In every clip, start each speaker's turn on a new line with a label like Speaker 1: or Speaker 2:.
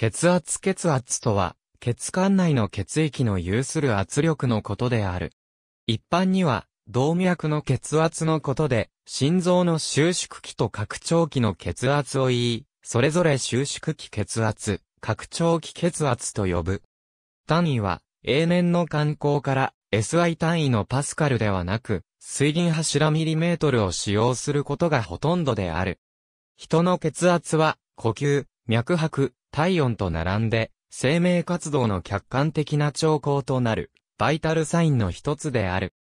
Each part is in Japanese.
Speaker 1: 血圧血圧とは、血管内の血液の有する圧力のことである。一般には、動脈の血圧のことで、心臓の収縮期と拡張期の血圧を言い、それぞれ収縮期血圧、拡張期血圧と呼ぶ。単位は、永年の観光から SI 単位のパスカルではなく、水銀柱ミリメートルを使用することがほとんどである。人の血圧は、呼吸、脈拍、体温と並んで、生命活動の客観的な兆候となる、バイタルサインの一つである。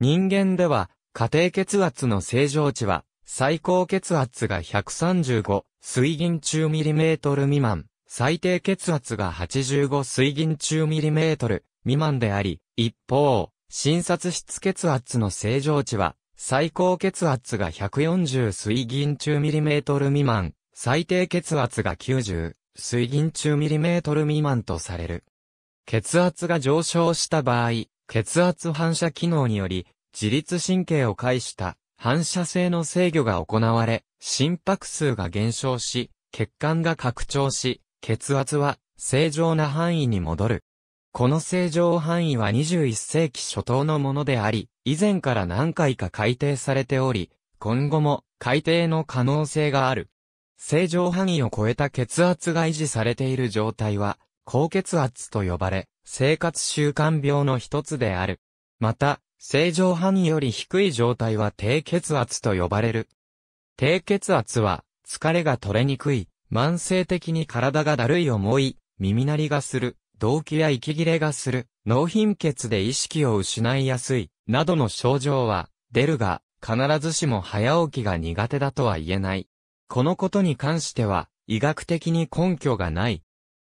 Speaker 1: 人間では、家庭血圧の正常値は、最高血圧が135、水銀中ミリメートル未満、最低血圧が85水銀中ミリメートル未満であり、一方、診察室血圧の正常値は、最高血圧が140水銀中ミリメートル未満、最低血圧が90、水銀中ミリメートル未満とされる。血圧が上昇した場合、血圧反射機能により、自律神経を介した反射性の制御が行われ、心拍数が減少し、血管が拡張し、血圧は正常な範囲に戻る。この正常範囲は21世紀初頭のものであり、以前から何回か改定されており、今後も改定の可能性がある。正常範囲を超えた血圧が維持されている状態は、高血圧と呼ばれ、生活習慣病の一つである。また、正常範囲より低い状態は低血圧と呼ばれる。低血圧は、疲れが取れにくい、慢性的に体がだるい思い、耳鳴りがする、動悸や息切れがする、脳貧血で意識を失いやすい、などの症状は、出るが、必ずしも早起きが苦手だとは言えない。このことに関しては、医学的に根拠がない。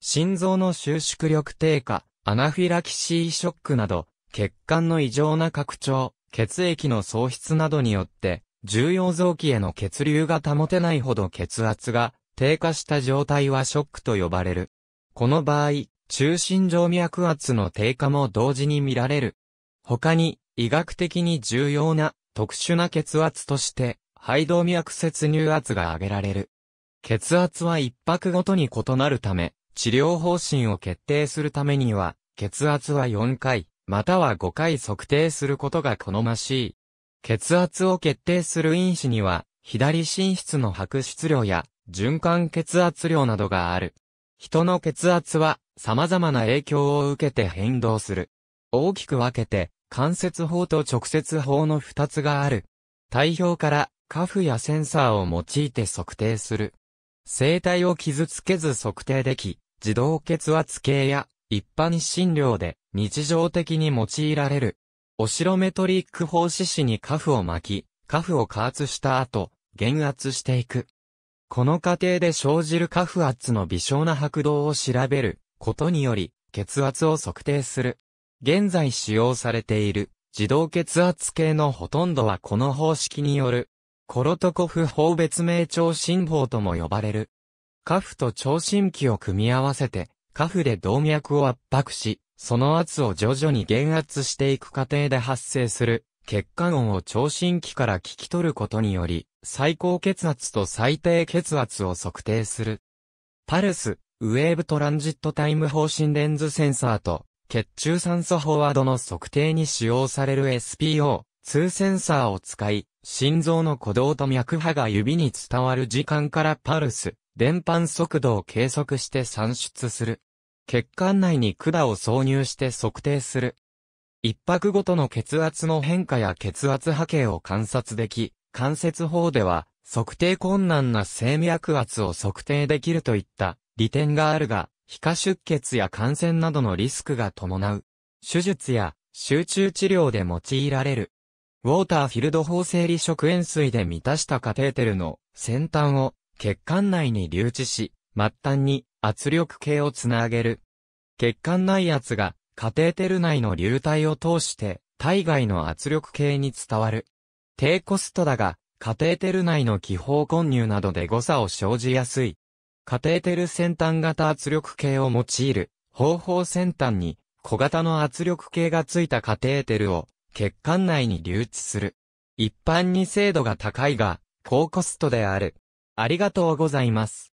Speaker 1: 心臓の収縮力低下、アナフィラキシーショックなど、血管の異常な拡張、血液の喪失などによって、重要臓器への血流が保てないほど血圧が低下した状態はショックと呼ばれる。この場合、中心静脈圧の低下も同時に見られる。他に、医学的に重要な特殊な血圧として、肺動脈切入圧が上げられる。血圧は一泊ごとに異なるため、治療方針を決定するためには、血圧は4回、または5回測定することが好ましい。血圧を決定する因子には、左心室の白質量や循環血圧量などがある。人の血圧は様々な影響を受けて変動する。大きく分けて、関節法と直接法の2つがある。体表からカフやセンサーを用いて測定する。生体を傷つけず測定でき、自動血圧計や一般診療で日常的に用いられる。オシロメトリック方式紙にカフを巻き、カフを加圧した後、減圧していく。この過程で生じるカフ圧の微小な拍動を調べることにより、血圧を測定する。現在使用されている自動血圧計のほとんどはこの方式によるコロトコフ法別名超新法とも呼ばれる。カフと聴診器を組み合わせて、カフで動脈を圧迫し、その圧を徐々に減圧していく過程で発生する、血管音を聴診器から聞き取ることにより、最高血圧と最低血圧を測定する。パルス、ウェーブトランジットタイム方針レンズセンサーと、血中酸素飽和度の測定に使用される SPO、2センサーを使い、心臓の鼓動と脈波が指に伝わる時間からパルス、電波速度を計測して算出する。血管内に管を挿入して測定する。一泊ごとの血圧の変化や血圧波形を観察でき、関節法では測定困難な生脈圧を測定できるといった利点があるが、皮下出血や感染などのリスクが伴う。手術や集中治療で用いられる。ウォーターフィールド法整理食塩水で満たしたカテーテルの先端を血管内に留置し、末端に圧力計をつなげる。血管内圧がカテーテル内の流体を通して体外の圧力計に伝わる。低コストだが、カテーテル内の気泡混入などで誤差を生じやすい。カテーテル先端型圧力計を用いる、方法先端に小型の圧力計がついたカテーテルを血管内に留置する。一般に精度が高いが、高コストである。ありがとうございます。